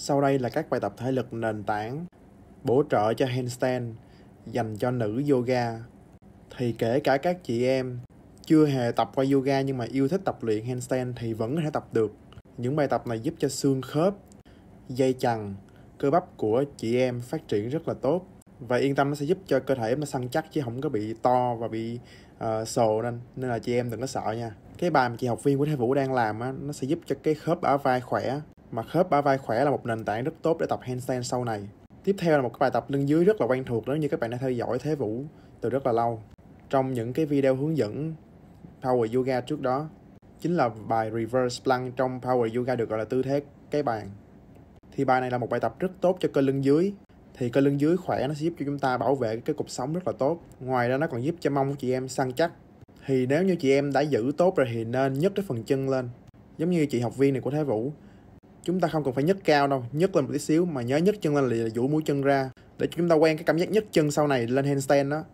Sau đây là các bài tập thể lực nền tảng bổ trợ cho handstand dành cho nữ yoga. Thì kể cả các chị em chưa hề tập qua yoga nhưng mà yêu thích tập luyện handstand thì vẫn có thể tập được. Những bài tập này giúp cho xương khớp, dây chằng, cơ bắp của chị em phát triển rất là tốt và yên tâm nó sẽ giúp cho cơ thể nó săn chắc chứ không có bị to và bị uh, sồ nên nên là chị em đừng có sợ nha cái bài mà chị học viên của Thái Vũ đang làm á nó sẽ giúp cho cái khớp ở vai khỏe mà khớp ba vai khỏe là một nền tảng rất tốt để tập handstand sau này. Tiếp theo là một cái bài tập lưng dưới rất là quen thuộc nếu như các bạn đã theo dõi Thế Vũ từ rất là lâu. Trong những cái video hướng dẫn Power Yoga trước đó, chính là bài Reverse Plank trong Power Yoga được gọi là tư thế cái bàn. Thì bài này là một bài tập rất tốt cho cơ lưng dưới. Thì cơ lưng dưới khỏe nó sẽ giúp cho chúng ta bảo vệ cái cục sống rất là tốt. Ngoài ra nó còn giúp cho mông của chị em săn chắc. Thì nếu như chị em đã giữ tốt rồi thì nên nhấc cái phần chân lên. Giống như chị học viên này của Thái Vũ, chúng ta không cần phải nhấc cao đâu nhấc lên một tí xíu mà nhớ nhấc chân lên là duỗi mũi chân ra để chúng ta quen cái cảm giác nhấc chân sau này lên handstand đó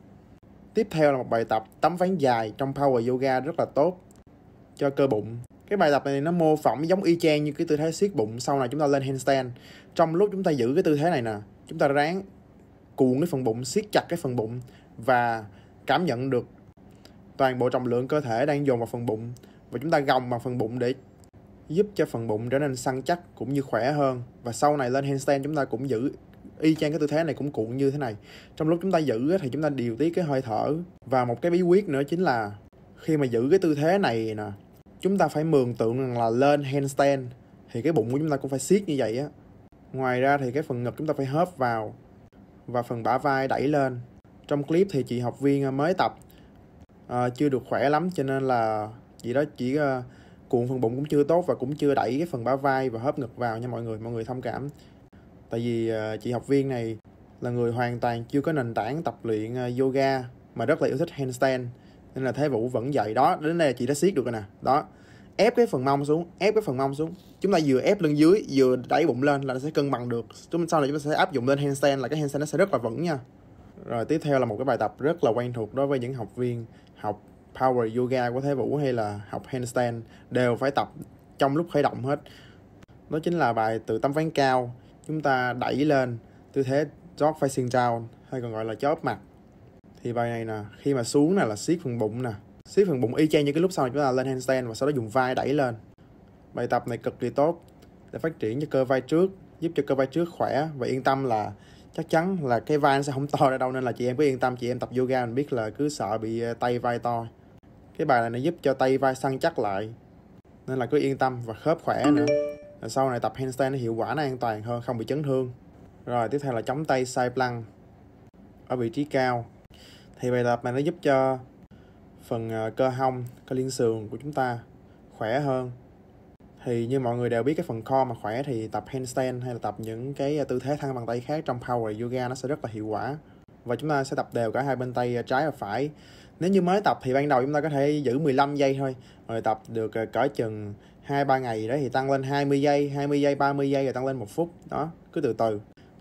tiếp theo là một bài tập tấm ván dài trong power yoga rất là tốt cho cơ bụng cái bài tập này nó mô phỏng giống y chang như cái tư thế siết bụng sau này chúng ta lên handstand trong lúc chúng ta giữ cái tư thế này nè chúng ta ráng cuộn cái phần bụng siết chặt cái phần bụng và cảm nhận được toàn bộ trọng lượng cơ thể đang dồn vào phần bụng và chúng ta gồng vào phần bụng để giúp cho phần bụng trở nên săn chắc cũng như khỏe hơn và sau này lên handstand chúng ta cũng giữ y chang cái tư thế này cũng cuộn như thế này trong lúc chúng ta giữ thì chúng ta điều tiết cái hơi thở và một cái bí quyết nữa chính là khi mà giữ cái tư thế này nè chúng ta phải mường tượng rằng là lên handstand thì cái bụng của chúng ta cũng phải siết như vậy á ngoài ra thì cái phần ngực chúng ta phải hớp vào và phần bả vai đẩy lên trong clip thì chị học viên ờ, mới tập uh, chưa được khỏe lắm cho nên là chị đó chỉ uh, cuộn phần bụng cũng chưa tốt và cũng chưa đẩy cái phần bả vai và hớp ngực vào nha mọi người mọi người thông cảm tại vì ờ, chị học viên này là người hoàn toàn chưa có nền tảng tập luyện ờ, yoga mà rất là yêu thích handstand nên là thế vũ vẫn vậy đó đến đây chị đã siết được rồi nè đó ép cái phần mông xuống ép cái phần mông xuống chúng ta vừa ép lưng dưới vừa đẩy bụng lên là nó sẽ cân bằng được chúng sau này chúng ta sẽ áp dụng lên handstand là cái handstand nó sẽ rất là vững nha rồi tiếp theo là một cái bài tập rất là quen thuộc đối với những học viên học power yoga của Thế Vũ hay là học handstand đều phải tập trong lúc khởi động hết. Đó chính là bài từ tấm ván cao, chúng ta đẩy lên tư thế jog facing down hay còn gọi là chóp mặt. Thì bài này nè, khi mà xuống nè là siết phần bụng nè, siết phần bụng y chang như cái lúc sau chúng ta lên handstand và sau đó dùng vai đẩy lên. Bài tập này cực kỳ tốt để phát triển cho cơ vai trước, giúp cho cơ vai trước khỏe và yên tâm là chắc chắn là cái vai nó sẽ không to ra đâu nên là chị em cứ yên tâm chị em tập yoga mình biết là cứ sợ bị ờ, tay vai to cái bài này nó giúp cho tay vai săn chắc lại nên là cứ yên tâm và khớp khỏe nữa rồi sau này tập handstand nó hiệu quả nó an toàn hơn không bị chấn thương rồi tiếp theo là chống tay sai plank ở vị trí cao thì bài tập này nó giúp cho phần ờ, cơ hông cơ liên sườn của chúng ta khỏe hơn thì như mọi người đều biết cái phần core mà khỏe thì tập handstand hay là tập những cái ờ, tư thế thăng bằng tay khác trong power yoga nó sẽ rất là hiệu quả và chúng ta sẽ tập đều cả hai bên tay ờ, trái và phải nếu như mới tập thì ban đầu chúng ta có thể giữ 15 giây thôi rồi tập được ờ, cỡ chừng 2 3 ngày gì đó thì tăng lên 20 giây, 20 giây, 30 giây rồi tăng lên một phút. Đó, cứ từ từ.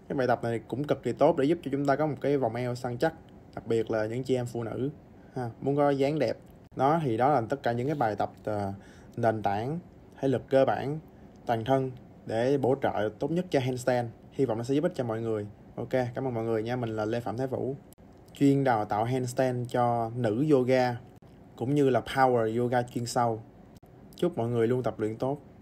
Cái bài tập này cũng cực kỳ tốt để giúp cho chúng ta có một cái vòng eo săn chắc, đặc biệt là những chị em phụ nữ ha, muốn có dáng đẹp. Đó thì đó là tất cả những cái bài tập ờ, nền tảng, thể lực cơ bản, toàn thân để bổ trợ tốt nhất cho handstand. Hy vọng nó sẽ giúp ích cho mọi người. Ok, cảm ơn mọi người nha. Mình là Lê Phạm Thái Vũ, chuyên đào tạo handstand cho nữ yoga cũng như là power yoga chuyên sâu. Chúc mọi người luôn tập luyện tốt.